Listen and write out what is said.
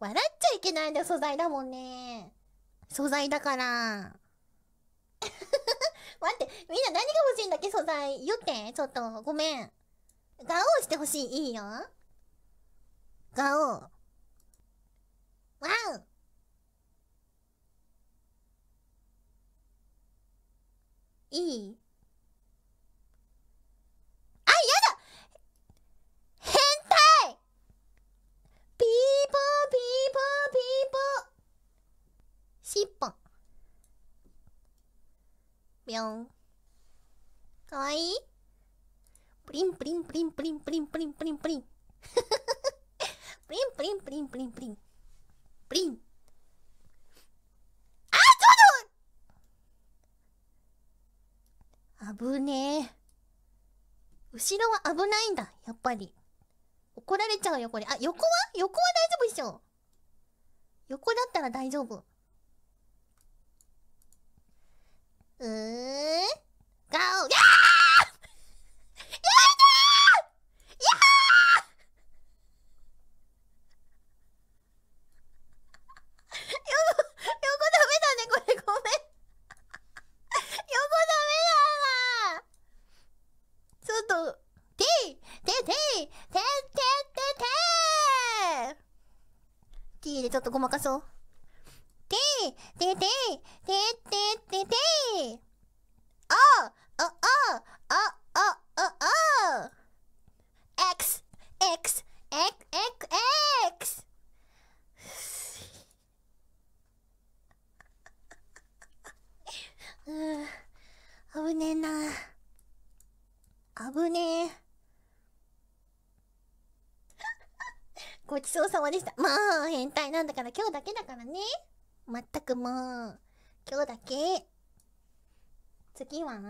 笑っちゃいけないんだよ、素材だもんね。素材だから。待って、みんな何が欲しいんだっけ、素材。言って、ちょっと、ごめん。ガオーしてほしい、いいよ。ガオー。ワウいいぴょん。かわいいプリンプリンプリンプリンプリンプリンプリンプリン。プリンプリンプリンプリンプリン。プリン。あちょっと危ねえ。後ろは危ないんだ、やっぱり。怒られちゃうよ、これ。あ、横は横は大丈夫でしょ。横だったら大丈夫。でちょっとごまかそう。てーてーてーてーてーてーてーあああああああ !X! X! X! X! X! うー、危ねえな。危ねえ。ごちそうさまでした。もう、変態なんだから今日だけだからね。まったくもう、今日だけ。次は